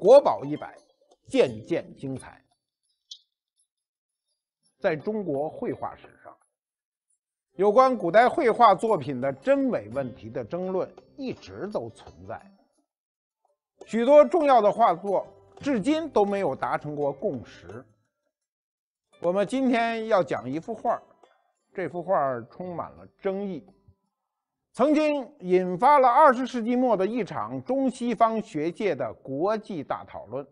国宝一百，件件精彩。在中国绘画史上，有关古代绘画作品的真伪问题的争论一直都存在，许多重要的画作至今都没有达成过共识。我们今天要讲一幅画，这幅画充满了争议。曾经引发了二十世纪末的一场中西方学界的国际大讨论。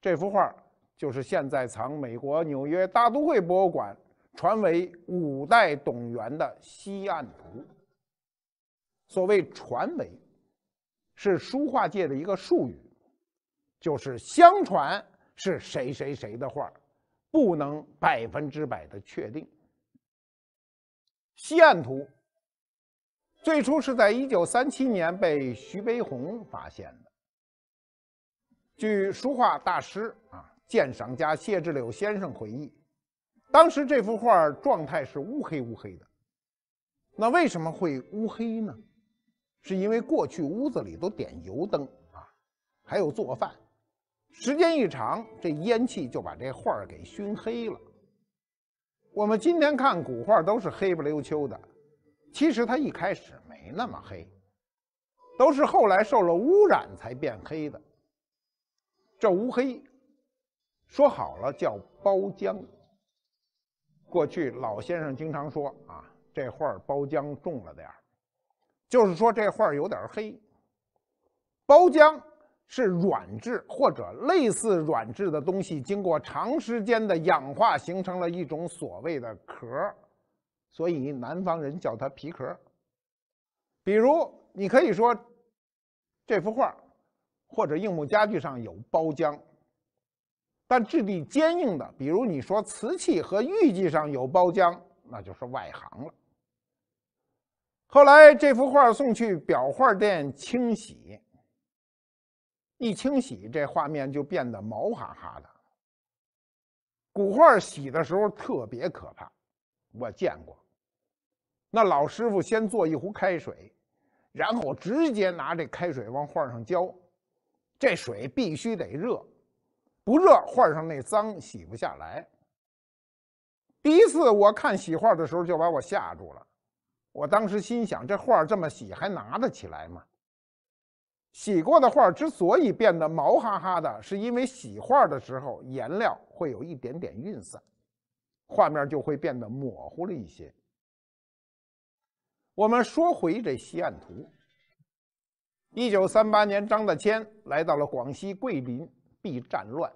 这幅画就是现在藏美国纽约大都会博物馆，传为五代董源的《西岸图》。所谓“传为”，是书画界的一个术语，就是相传是谁谁谁的画，不能百分之百的确定。《西岸图》。最初是在一九三七年被徐悲鸿发现的。据书画大师啊鉴赏家谢稚柳先生回忆，当时这幅画状态是乌黑乌黑的。那为什么会乌黑呢？是因为过去屋子里都点油灯啊，还有做饭，时间一长，这烟气就把这画给熏黑了。我们今天看古画都是黑不溜秋的。其实它一开始没那么黑，都是后来受了污染才变黑的。这乌黑，说好了叫包浆。过去老先生经常说啊，这画包浆重了点就是说这画有点黑。包浆是软质或者类似软质的东西，经过长时间的氧化，形成了一种所谓的壳儿。所以南方人叫它皮壳。比如你可以说这幅画，或者硬木家具上有包浆，但质地坚硬的，比如你说瓷器和玉器上有包浆，那就是外行了。后来这幅画送去裱画店清洗，一清洗这画面就变得毛哈哈的。古画洗的时候特别可怕，我见过。那老师傅先做一壶开水，然后直接拿这开水往画上浇。这水必须得热，不热画上那脏洗不下来。第一次我看洗画的时候就把我吓住了，我当时心想：这画这么洗还拿得起来吗？洗过的画之所以变得毛哈哈的，是因为洗画的时候颜料会有一点点晕散，画面就会变得模糊了一些。我们说回这《西岸图》，一九三八年，张大千来到了广西桂林避战乱。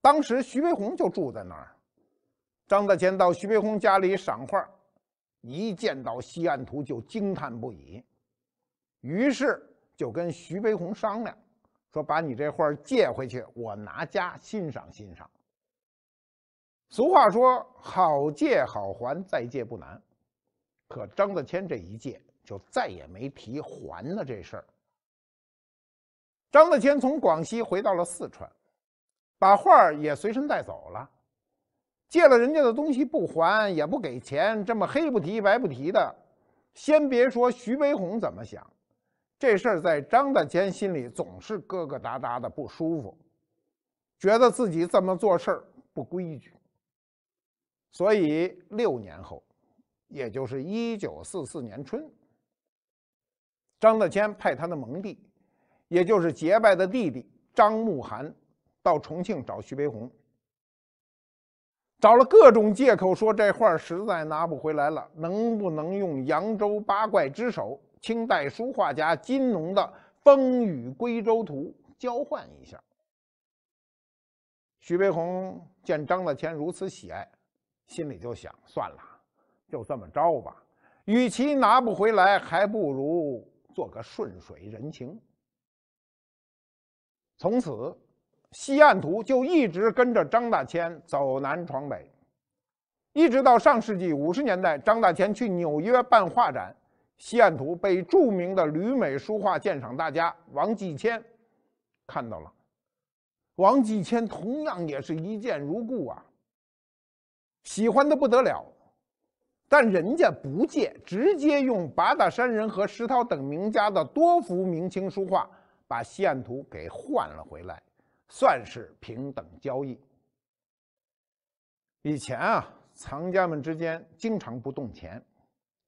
当时徐悲鸿就住在那儿。张大千到徐悲鸿家里赏画，一见到《西岸图》就惊叹不已，于是就跟徐悲鸿商量，说：“把你这画借回去，我拿家欣赏欣赏。”俗话说：“好借好还，再借不难。”可张大千这一借就再也没提还了这事儿。张大千从广西回到了四川，把画儿也随身带走了。借了人家的东西不还，也不给钱，这么黑不提白不提的，先别说徐悲鸿怎么想，这事儿在张大千心里总是疙疙瘩瘩的不舒服，觉得自己这么做事儿不规矩。所以六年后。也就是一九四四年春，张大千派他的盟弟，也就是结拜的弟弟张慕涵，到重庆找徐悲鸿，找了各种借口说这画实在拿不回来了，能不能用扬州八怪之首清代书画家金农的《风雨归舟图》交换一下？徐悲鸿见张大千如此喜爱，心里就想算了。就这么着吧，与其拿不回来，还不如做个顺水人情。从此，西岸图就一直跟着张大千走南闯北，一直到上世纪五十年代，张大千去纽约办画展，西岸图被著名的旅美书画鉴赏大家王继谦看到了。王继谦同样也是一见如故啊，喜欢的不得了。但人家不借，直接用八大山人和石涛等名家的多幅明清书画，把《西岸图》给换了回来，算是平等交易。以前啊，藏家们之间经常不动钱，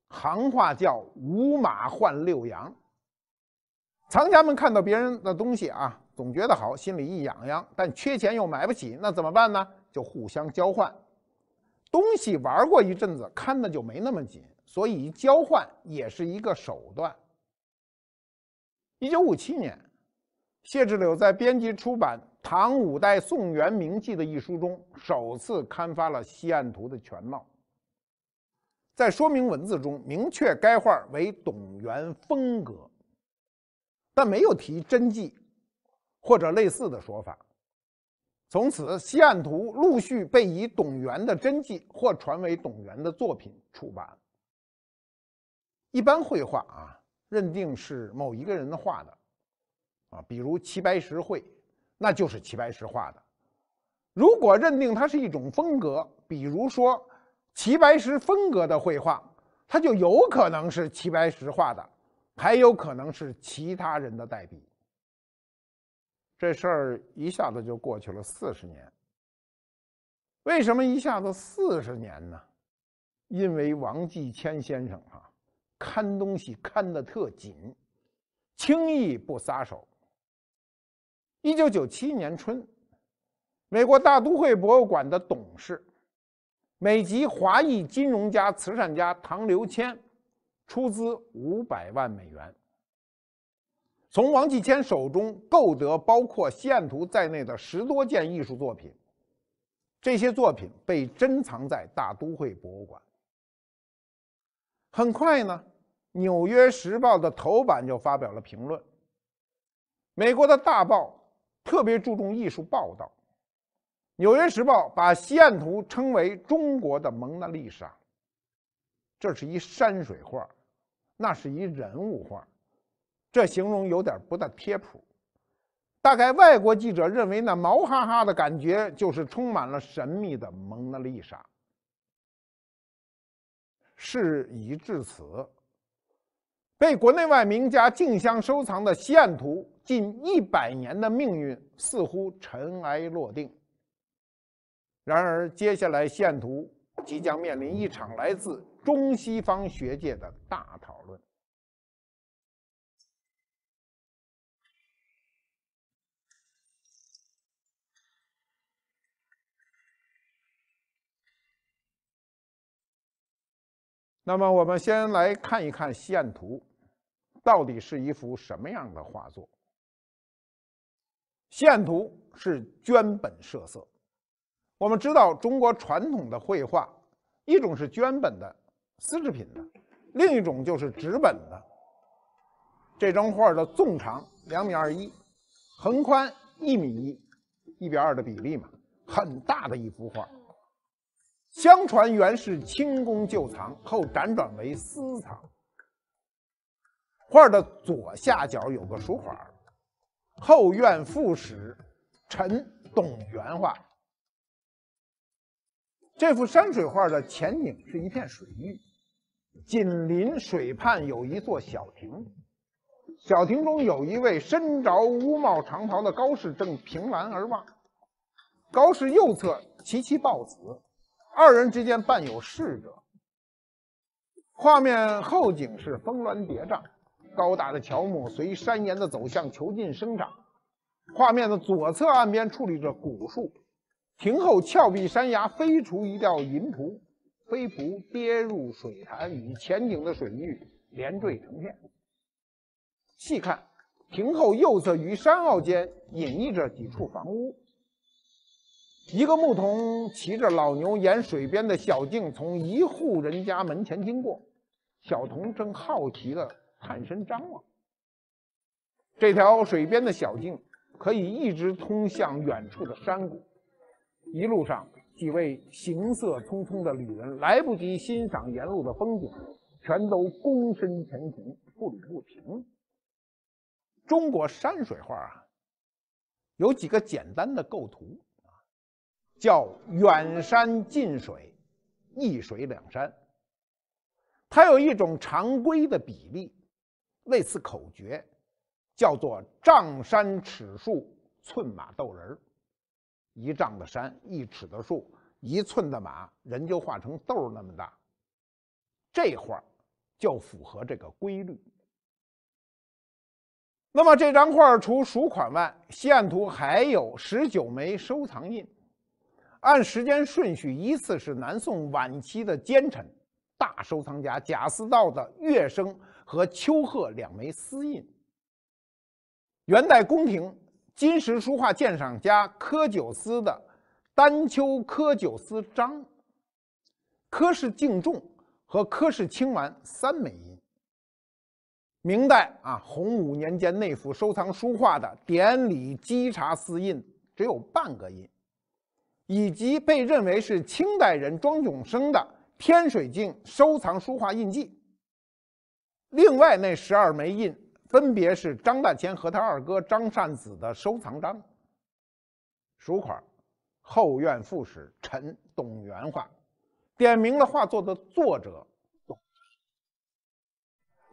行话叫“五马换六羊”。藏家们看到别人的东西啊，总觉得好，心里一痒痒，但缺钱又买不起，那怎么办呢？就互相交换。东西玩过一阵子，看的就没那么紧，所以交换也是一个手段。一九五七年，谢稚柳在编辑出版《唐五代宋元名记》的一书中，首次刊发了《西岸图》的全貌，在说明文字中明确该画为董源风格，但没有提真迹或者类似的说法。从此，西岸图陆续被以董源的真迹或传为董源的作品出版。一般绘画啊，认定是某一个人的画的啊，比如齐白石绘，那就是齐白石画的。如果认定它是一种风格，比如说齐白石风格的绘画，它就有可能是齐白石画的，还有可能是其他人的代笔。这事儿一下子就过去了四十年，为什么一下子四十年呢？因为王继谦先生啊，看东西看得特紧，轻易不撒手。一九九七年春，美国大都会博物馆的董事、美籍华裔金融家、慈善家唐刘谦出资五百万美元。从王继迁手中购得包括《西岸图》在内的十多件艺术作品，这些作品被珍藏在大都会博物馆。很快呢，《纽约时报》的头版就发表了评论。美国的大报特别注重艺术报道，《纽约时报》把《西岸图》称为中国的蒙娜丽莎。这是一山水画，那是一人物画。这形容有点不大贴谱，大概外国记者认为那毛哈哈的感觉就是充满了神秘的蒙娜丽莎。事已至此，被国内外名家竞相收藏的《西岸图》近一百年的命运似乎尘埃落定。然而，接下来《西岸图》即将面临一场来自中西方学界的大讨论。那么我们先来看一看《线岸图》，到底是一幅什么样的画作？《线岸图》是绢本设色。我们知道中国传统的绘画，一种是绢本的丝织品的，另一种就是纸本的。这张画的纵长两米二一，横宽一米一，一比二的比例嘛，很大的一幅画。相传原是清宫旧藏，后辗转为私藏。画的左下角有个书款：“后院副使陈董元画。”这幅山水画的前景是一片水域，紧邻水畔有一座小亭，小亭中有一位身着乌帽长袍的高士正凭栏而望。高士右侧其妻抱子。二人之间伴有侍者。画面后景是峰峦叠嶂，高大的乔木随山岩的走向遒劲生长。画面的左侧岸边矗立着古树，亭后峭壁山崖飞出一道银瀑，飞瀑跌入水潭，与前景的水域连缀成片。细看，亭后右侧与山坳间隐匿着几处房屋。一个牧童骑着老牛，沿水边的小径从一户人家门前经过，小童正好奇地探身张望。这条水边的小径可以一直通向远处的山谷，一路上几位行色匆匆的旅人来不及欣赏沿路的风景，全都躬身前行，步履不停。中国山水画啊，有几个简单的构图。叫远山近水，一水两山。它有一种常规的比例，类似口诀，叫做丈山尺树寸马豆人儿。一丈的山，一尺的树，一寸的马，人就画成豆那么大。这画就符合这个规律。那么这张画除鼠款外，西岸图还有十九枚收藏印。按时间顺序依次是南宋晚期的奸臣、大收藏家贾似道的“乐生”和“丘壑”两枚私印；元代宫廷金石书画鉴赏家柯九思的“丹丘柯九思章”、“柯氏敬重和“柯氏清玩”三枚印；明代啊，洪武年间内府收藏书画的“典礼稽查”私印只有半个印。以及被认为是清代人庄永生的《天水镜》收藏书画印记。另外那十二枚印，分别是张大千和他二哥张善子的收藏章。书款：“后院副使陈董元画”，点明了画作的作者。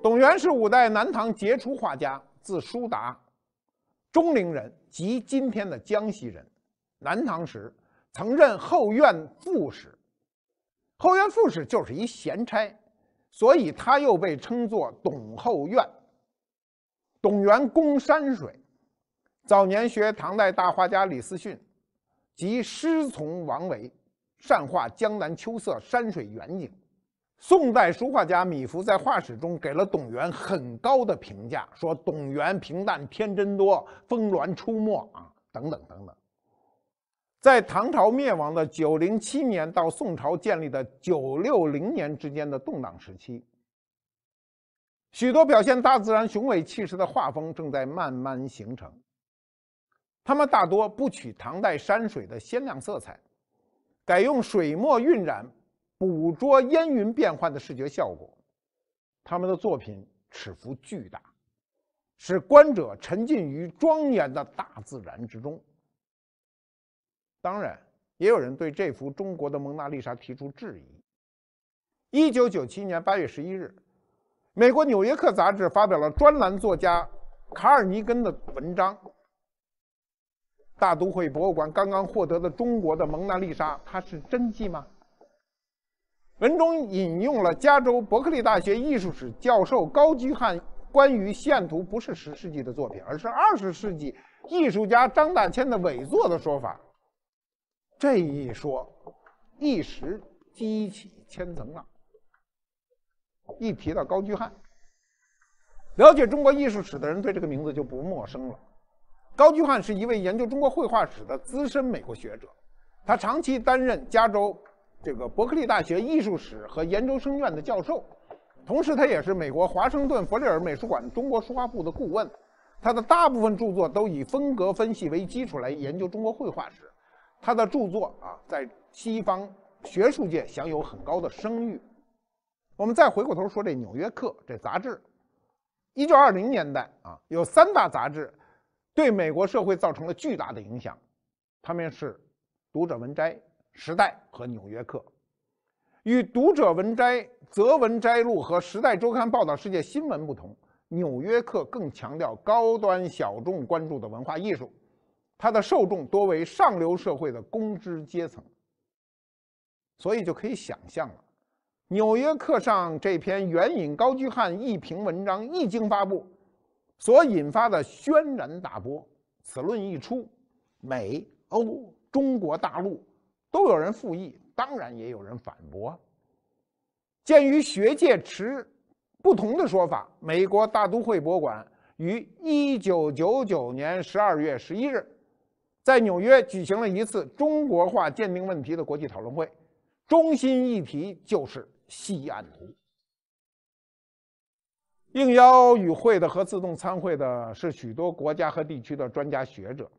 董元是五代南唐杰出画家，字叔达，钟陵人，即今天的江西人。南唐时。曾任后院副使，后院副使就是一闲差，所以他又被称作董后院。董源攻山水，早年学唐代大画家李思训，及师从王维，善画江南秋色山水远景。宋代书画家米芾在画史中给了董源很高的评价，说董源平淡天真多峰峦出没啊等等等等。在唐朝灭亡的九零七年到宋朝建立的九六零年之间的动荡时期，许多表现大自然雄伟气势的画风正在慢慢形成。他们大多不取唐代山水的鲜亮色彩，改用水墨晕染，捕捉烟云变幻的视觉效果。他们的作品尺幅巨大，使观者沉浸于庄严的大自然之中。当然，也有人对这幅中国的蒙娜丽莎提出质疑。一九九七年八月十一日，美国《纽约客》杂志发表了专栏作家卡尔尼根的文章。大都会博物馆刚刚获得的中国的蒙娜丽莎，它是真迹吗？文中引用了加州伯克利大学艺术史教授高居汉关于线图不是十世纪的作品，而是二十世纪艺术家张大千的伪作的说法。这一说，一时激起千层浪。一提到高居翰，了解中国艺术史的人对这个名字就不陌生了。高居翰是一位研究中国绘画史的资深美国学者，他长期担任加州这个伯克利大学艺术史和研究生院的教授，同时他也是美国华盛顿弗利尔美术馆中国书画部的顾问。他的大部分著作都以风格分析为基础来研究中国绘画史。他的著作啊，在西方学术界享有很高的声誉。我们再回过头说这《纽约客》这杂志。1920年代啊，有三大杂志对美国社会造成了巨大的影响，他们是《读者文摘》《时代》和《纽约客》。与《读者文摘》《则文摘录》和《时代周刊》报道世界新闻不同，《纽约客》更强调高端小众关注的文化艺术。它的受众多为上流社会的工知阶层，所以就可以想象了。《纽约客》上这篇援引高居翰议评文章一经发布，所引发的轩然大波。此论一出，美、欧、中国大陆都有人附议，当然也有人反驳。鉴于学界持不同的说法，美国大都会博物馆于一九九九年十二月十一日。在纽约举行了一次中国化鉴定问题的国际讨论会，中心议题就是《西岸图》。应邀与会的和自动参会的是许多国家和地区的专家学者。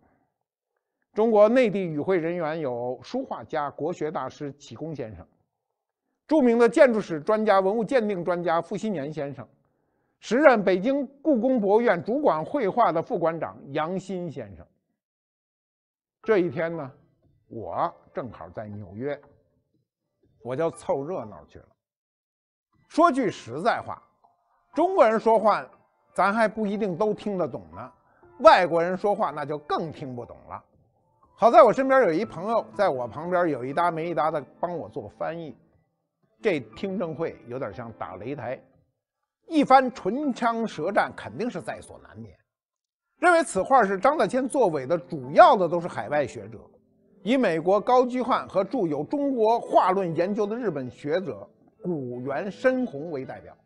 中国内地与会人员有书画家、国学大师启功先生，著名的建筑史专家、文物鉴定专家傅熹年先生，时任北京故宫博物院主管绘画的副馆长杨新先生。这一天呢，我正好在纽约，我就凑热闹去了。说句实在话，中国人说话，咱还不一定都听得懂呢；外国人说话，那就更听不懂了。好在我身边有一朋友，在我旁边有一搭没一搭的帮我做翻译。这听证会有点像打擂台，一番唇枪舌战，肯定是在所难免。认为此画是张大千作伪的，主要的都是海外学者，以美国高居翰和著有《中国画论研究》的日本学者谷原深宏为代表。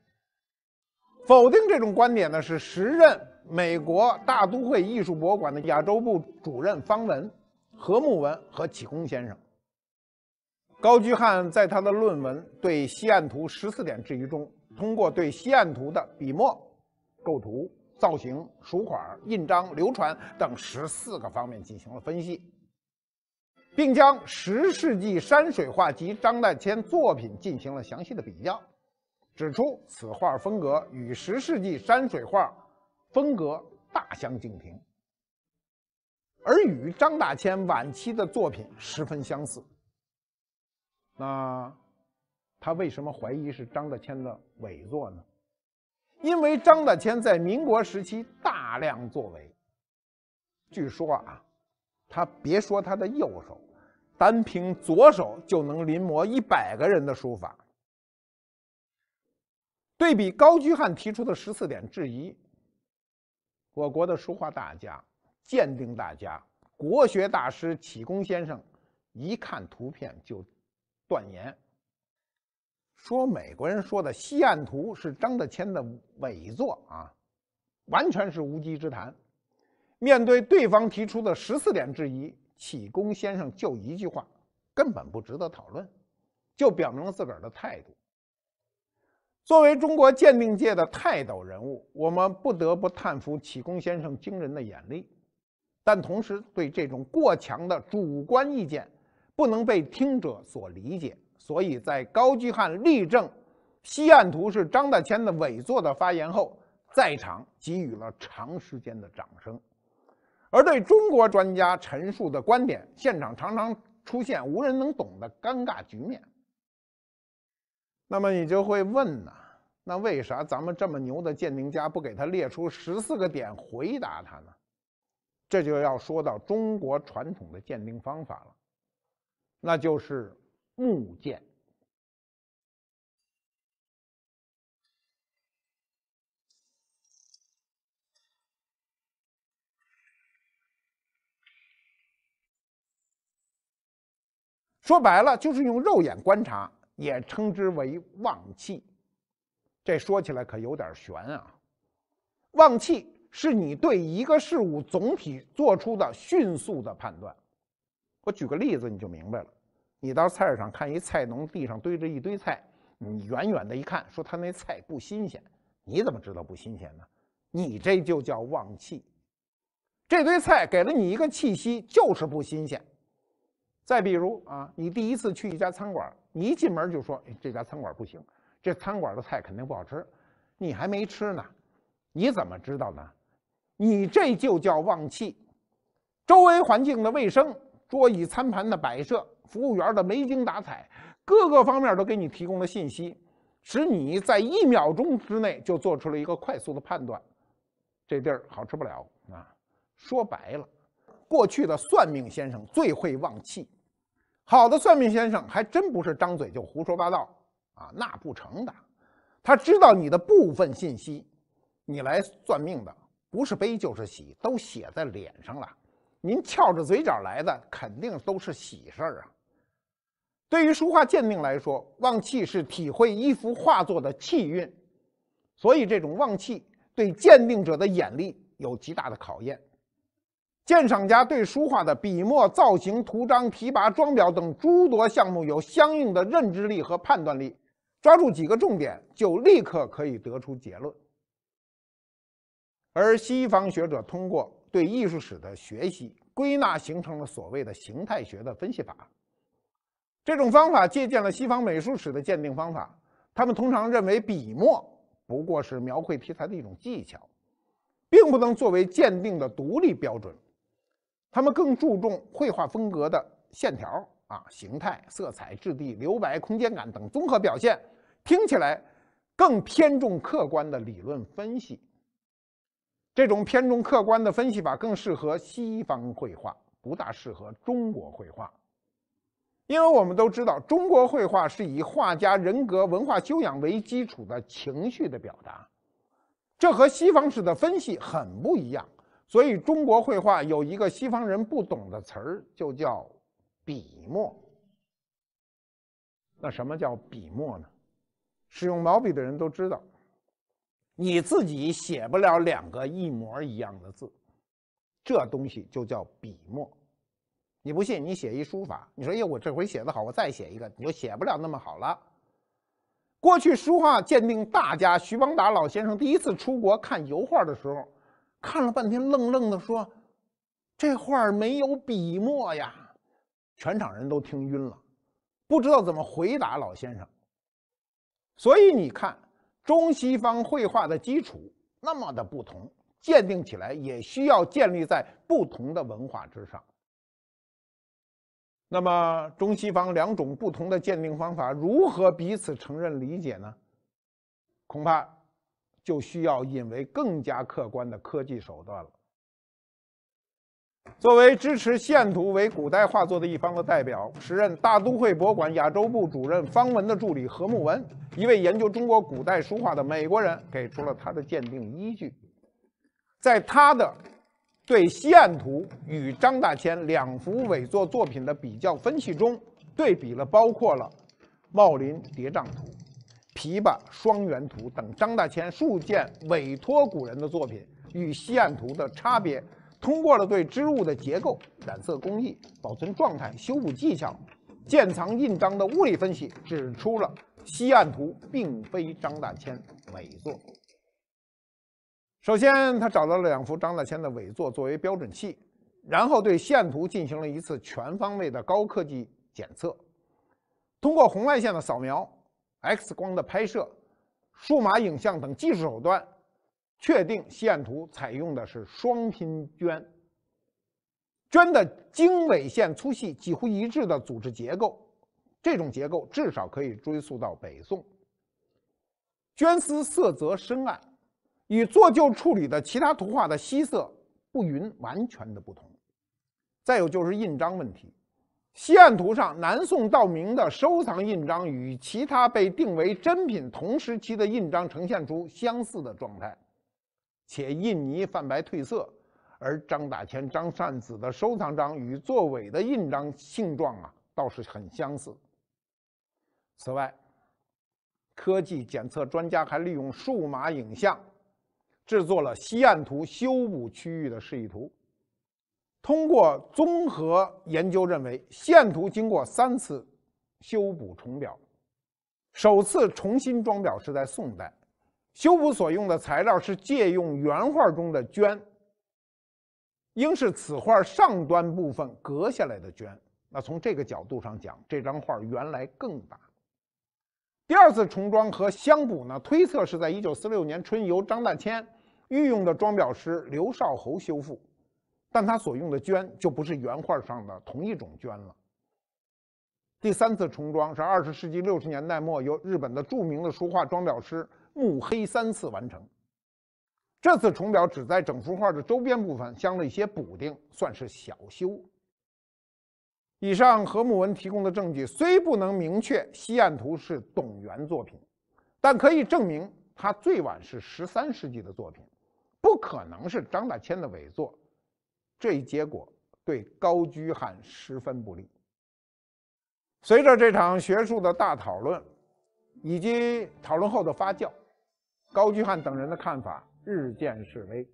否定这种观点的是时任美国大都会艺术博物馆的亚洲部主任方文、何慕文和启功先生。高居翰在他的论文《对西岸图十四点质疑》中，通过对西岸图的笔墨、构图。造型、书款、印章、流传等十四个方面进行了分析，并将十世纪山水画及张大千作品进行了详细的比较，指出此画风格与十世纪山水画风格大相径庭，而与张大千晚期的作品十分相似。那他为什么怀疑是张大千的伪作呢？因为张大千在民国时期大量作为，据说啊，他别说他的右手，单凭左手就能临摹一百个人的书法。对比高居翰提出的十四点质疑，我国的书画大家、鉴定大家、国学大师启功先生一看图片就断言。说美国人说的《西岸图》是张大千的伪作啊，完全是无稽之谈。面对对方提出的十四点质疑，启功先生就一句话：“根本不值得讨论”，就表明了自个儿的态度。作为中国鉴定界的泰斗人物，我们不得不叹服启功先生惊人的眼力，但同时对这种过强的主观意见不能被听者所理解。所以在高居翰立证《西岸图》是张大千的伪作的发言后，在场给予了长时间的掌声，而对中国专家陈述的观点，现场常常出现无人能懂的尴尬局面。那么你就会问呢？那为啥咱们这么牛的鉴定家不给他列出十四个点回答他呢？这就要说到中国传统的鉴定方法了，那就是。木剑。说白了就是用肉眼观察，也称之为望气。这说起来可有点悬啊！望气是你对一个事物总体做出的迅速的判断。我举个例子，你就明白了。你到菜市场看一菜农，地上堆着一堆菜，你远远的一看，说他那菜不新鲜。你怎么知道不新鲜呢？你这就叫旺气。这堆菜给了你一个气息，就是不新鲜。再比如啊，你第一次去一家餐馆，你一进门就说这家餐馆不行，这餐馆的菜肯定不好吃。你还没吃呢，你怎么知道呢？你这就叫旺气。周围环境的卫生、桌椅餐盘的摆设。服务员的没精打采，各个方面都给你提供了信息，使你在一秒钟之内就做出了一个快速的判断。这地儿好吃不了啊！说白了，过去的算命先生最会忘气。好的算命先生还真不是张嘴就胡说八道啊，那不成的。他知道你的部分信息，你来算命的不是悲就是喜，都写在脸上了。您翘着嘴角来的，肯定都是喜事儿啊！对于书画鉴定来说，望气是体会一幅画作的气韵，所以这种望气对鉴定者的眼力有极大的考验。鉴赏家对书画的笔墨、造型、图章、题跋、装裱等诸多项目有相应的认知力和判断力，抓住几个重点就立刻可以得出结论。而西方学者通过对艺术史的学习归纳，形成了所谓的形态学的分析法。这种方法借鉴了西方美术史的鉴定方法，他们通常认为笔墨不过是描绘题材的一种技巧，并不能作为鉴定的独立标准。他们更注重绘画风格的线条、啊形态、色彩、质地、留白、空间感等综合表现，听起来更偏重客观的理论分析。这种偏重客观的分析法更适合西方绘画，不大适合中国绘画。因为我们都知道，中国绘画是以画家人格、文化修养为基础的情绪的表达，这和西方式的分析很不一样。所以，中国绘画有一个西方人不懂的词儿，就叫笔墨。那什么叫笔墨呢？使用毛笔的人都知道，你自己写不了两个一模一样的字，这东西就叫笔墨。你不信，你写一书法，你说：“哎，我这回写的好，我再写一个，你就写不了那么好了。”过去书画鉴定大家徐邦达老先生第一次出国看油画的时候，看了半天，愣愣的说：“这画没有笔墨呀！”全场人都听晕了，不知道怎么回答老先生。所以你看，中西方绘画的基础那么的不同，鉴定起来也需要建立在不同的文化之上。那么中西方两种不同的鉴定方法如何彼此承认理解呢？恐怕就需要引为更加客观的科技手段了。作为支持线图为古代画作的一方的代表，时任大都会博物馆亚洲部主任方文的助理何慕文，一位研究中国古代书画的美国人，给出了他的鉴定依据，在他的。对《西岸图》与张大千两幅伪作作品的比较分析中，对比了包括了《茂林叠嶂图》《琵琶双猿图》等张大千数件委托古人的作品与《西岸图》的差别，通过了对织物的结构、染色工艺、保存状态、修补技巧、鉴藏印章的物理分析，指出了《西岸图》并非张大千伪作。首先，他找到了两幅张大千的伪作作为标准器，然后对线图进行了一次全方位的高科技检测。通过红外线的扫描、X 光的拍摄、数码影像等技术手段，确定线图采用的是双拼绢，绢的经纬线粗细几乎一致的组织结构。这种结构至少可以追溯到北宋。绢丝色泽深暗。与做旧处理的其他图画的吸色不匀完全的不同。再有就是印章问题，西岸图上南宋到明的收藏印章与其他被定为真品同时期的印章呈现出相似的状态，且印泥泛白褪色，而张大千、张善子的收藏章与作伪的印章性状啊倒是很相似。此外，科技检测专家还利用数码影像。制作了西岸图修补区域的示意图。通过综合研究，认为线图经过三次修补重裱。首次重新装裱是在宋代，修补所用的材料是借用原画中的绢，应是此画上端部分隔下来的绢。那从这个角度上讲，这张画原来更大。第二次重装和相补呢，推测是在1946年春，由张大千。御用的装裱师刘少侯修复，但他所用的绢就不是原画上的同一种绢了。第三次重装是二十世纪六十年代末由日本的著名的书画装裱师木黑三次完成。这次重裱只在整幅画的周边部分镶了一些补丁，算是小修。以上何慕文提供的证据虽不能明确《西岸图》是董源作品，但可以证明它最晚是十三世纪的作品。不可能是张大千的伪作，这一结果对高居翰十分不利。随着这场学术的大讨论，以及讨论后的发酵，高居翰等人的看法日渐式微，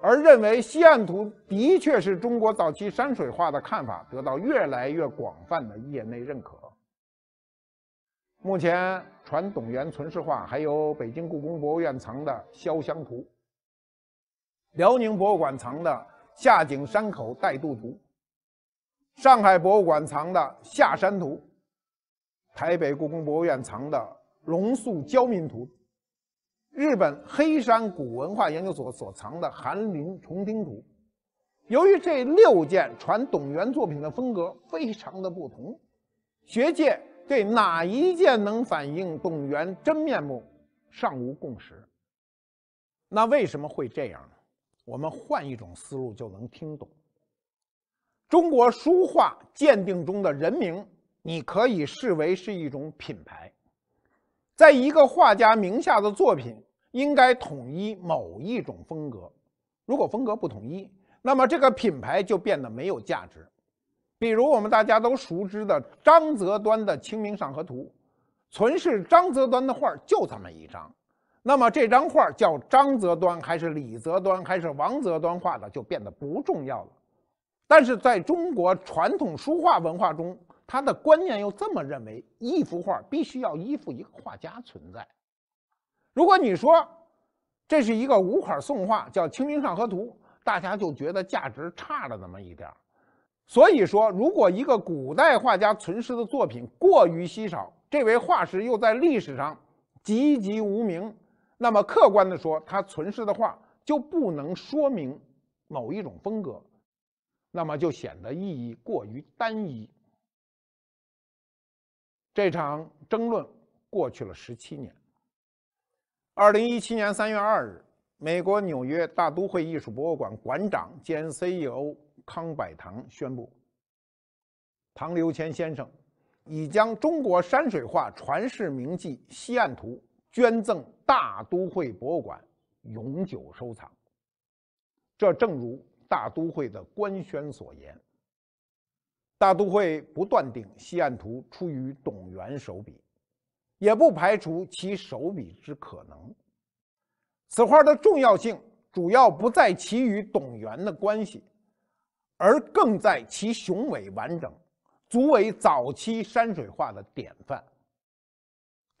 而认为《西岸图》的确是中国早期山水画的看法，得到越来越广泛的业内认可。目前，传董源存世画还有北京故宫博物院藏的《潇湘图》。辽宁博物馆藏的《夏景山口带渡图》，上海博物馆藏的《夏山图》，台北故宫博物院藏的《龙宿郊民图》，日本黑山古文化研究所所藏的《寒林重汀图》，由于这六件传董源作品的风格非常的不同，学界对哪一件能反映董源真面目尚无共识。那为什么会这样呢？我们换一种思路就能听懂。中国书画鉴定中的人名，你可以视为是一种品牌。在一个画家名下的作品，应该统一某一种风格。如果风格不统一，那么这个品牌就变得没有价值。比如我们大家都熟知的张择端的《清明上河图》，存世张择端的画就这么一张。那么这张画叫张择端还是李择端还是王择端画的就变得不重要了。但是在中国传统书画文化中，他的观念又这么认为：一幅画必须要依附一个画家存在。如果你说这是一个无款宋画，叫《清明上河图》，大家就觉得价值差了那么一点儿。所以说，如果一个古代画家存世的作品过于稀少，这位画师又在历史上籍籍无名。那么，客观的说，他存世的画就不能说明某一种风格，那么就显得意义过于单一。这场争论过去了十七年。二零一七年三月二日，美国纽约大都会艺术博物馆馆长兼 CEO 康柏堂宣布，唐刘谦先生已将中国山水画传世名迹《西岸图》捐赠。大都会博物馆永久收藏。这正如大都会的官宣所言：大都会不断定《西岸图》出于董源手笔，也不排除其手笔之可能。此画的重要性主要不在其与董源的关系，而更在其雄伟完整，足为早期山水画的典范。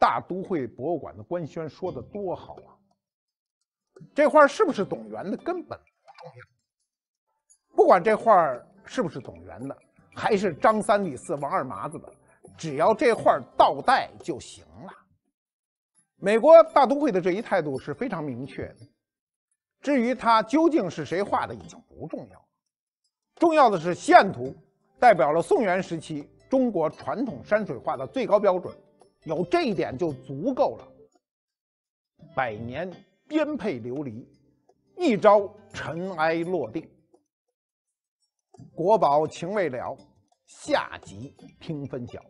大都会博物馆的官宣说得多好啊！这画是不是董源的根本不重要。不管这画是不是董源的，还是张三李四王二麻子的，只要这画倒带就行了。美国大都会的这一态度是非常明确的。至于它究竟是谁画的，已经不重要了。重要的是，线图代表了宋元时期中国传统山水画的最高标准。有这一点就足够了。百年颠沛流离，一朝尘埃落定。国宝情未了，下集听分晓。